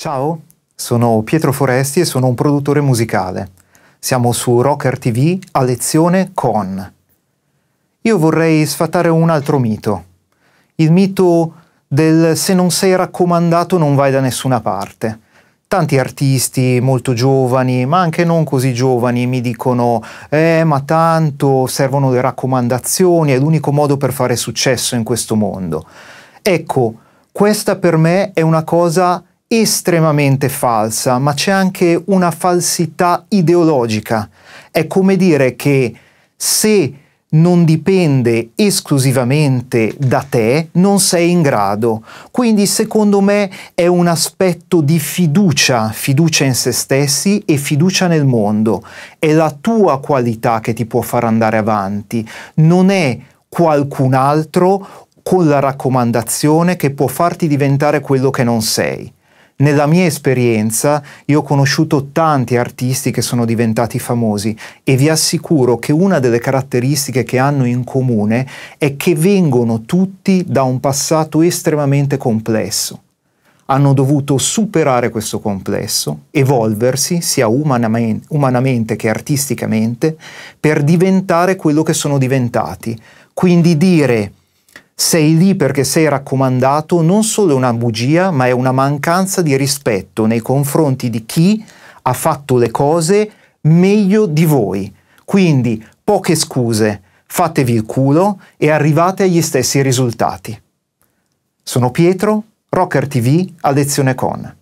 Ciao, sono Pietro Foresti e sono un produttore musicale. Siamo su Rocker TV a lezione con. Io vorrei sfatare un altro mito, il mito del se non sei raccomandato non vai da nessuna parte. Tanti artisti molto giovani, ma anche non così giovani, mi dicono eh ma tanto servono le raccomandazioni, è l'unico modo per fare successo in questo mondo. Ecco, questa per me è una cosa estremamente falsa, ma c'è anche una falsità ideologica. È come dire che se non dipende esclusivamente da te, non sei in grado. Quindi secondo me è un aspetto di fiducia, fiducia in se stessi e fiducia nel mondo. È la tua qualità che ti può far andare avanti, non è qualcun altro con la raccomandazione che può farti diventare quello che non sei. Nella mia esperienza io ho conosciuto tanti artisti che sono diventati famosi e vi assicuro che una delle caratteristiche che hanno in comune è che vengono tutti da un passato estremamente complesso. Hanno dovuto superare questo complesso, evolversi sia umanamente, umanamente che artisticamente per diventare quello che sono diventati. Quindi dire sei lì perché sei raccomandato non solo una bugia, ma è una mancanza di rispetto nei confronti di chi ha fatto le cose meglio di voi. Quindi poche scuse, fatevi il culo e arrivate agli stessi risultati. Sono Pietro, Rocker TV a Lezione Con.